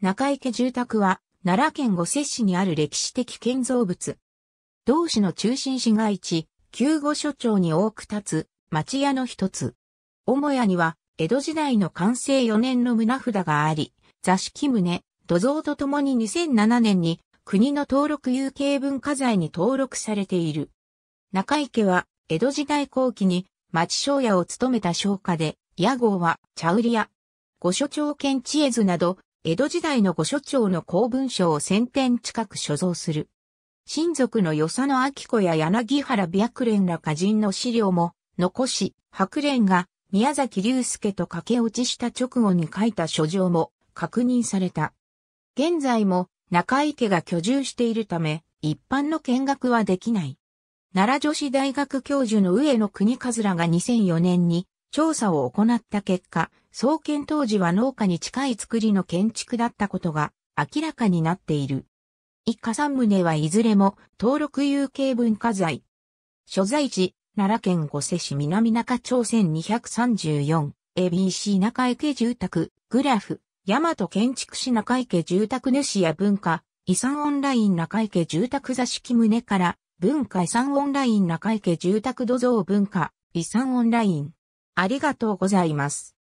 中池住宅は、奈良県御摂市にある歴史的建造物。同市の中心市街地、旧御所町に多く立つ、町屋の一つ。母屋には、江戸時代の完成4年の胸札があり、座敷棟、土蔵とともに2007年に、国の登録有形文化財に登録されている。中池は、江戸時代後期に、町商屋を務めた商家で、屋号は、茶売屋。御所町県知恵図など、江戸時代の御所長の公文書を1000点近く所蔵する。親族の与謝野明子や柳原白蓮ら歌人の資料も残し、白蓮が宮崎隆介と駆け落ちした直後に書いた書状も確認された。現在も中井家が居住しているため、一般の見学はできない。奈良女子大学教授の上野国和らが2004年に調査を行った結果、創建当時は農家に近い作りの建築だったことが明らかになっている。一家三棟はいずれも登録有形文化財。所在地、奈良県五瀬市南中町 1234ABC 中池住宅、グラフ、大和建築士中池住宅主や文化、遺産オンライン中池住宅座敷棟から、文化遺産オンライン中池住宅土蔵文化、遺産オンライン。ありがとうございます。